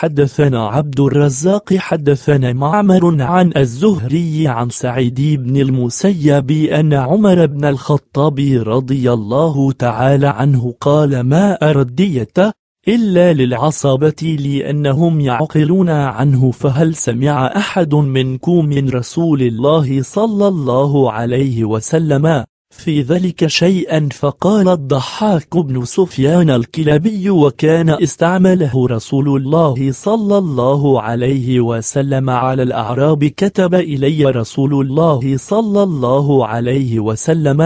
حدثنا عبد الرزاق حدثنا معمر عن الزهري عن سعيد بن المسيب أن عمر بن الخطاب رضي الله تعالى عنه قال ما أرى إلا للعصابة لأنهم يعقلون عنه فهل سمع أحد منكم من رسول الله صلى الله عليه وسلم في ذلك شيئا فقال الضحاك بن سفيان الكلابي وكان استعمله رسول الله صلى الله عليه وسلم على الأعراب كتب إلي رسول الله صلى الله عليه وسلم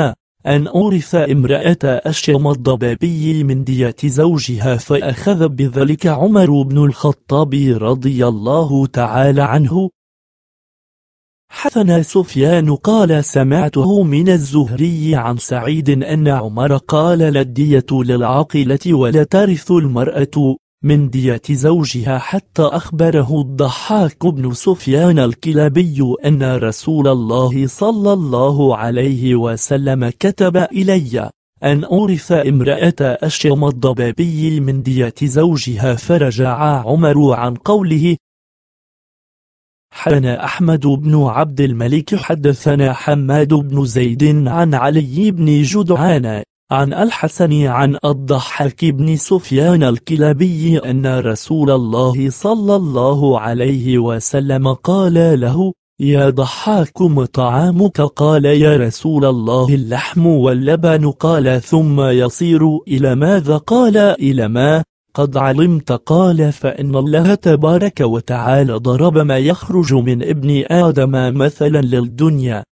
أن أورث امرأة أشم الضبابي من دية زوجها فأخذ بذلك عمر بن الخطاب رضي الله تعالى عنه حدثنا سفيان قال سمعته من الزهري عن سعيد أن عمر قال للدية للعاقلة ولا ترث المرأة من دية زوجها حتى أخبره الضحاك بن سفيان الكلابي أن رسول الله صلى الله عليه وسلم كتب إلي أن أورث امرأة أشيم الضبابي من دية زوجها فرجع عمر عن قوله حدثنا أحمد بن عبد الملك حدثنا حماد بن زيد عن علي بن جدعان عن الحسن عن الضحاك بن سفيان الكلابي أن رسول الله صلى الله عليه وسلم قال له يا ضحاكم طعامك قال يا رسول الله اللحم واللبن قال ثم يصير إلى ماذا قال إلى ما قد علمت قال فإن الله تبارك وتعالى ضرب ما يخرج من ابن آدم مثلا للدنيا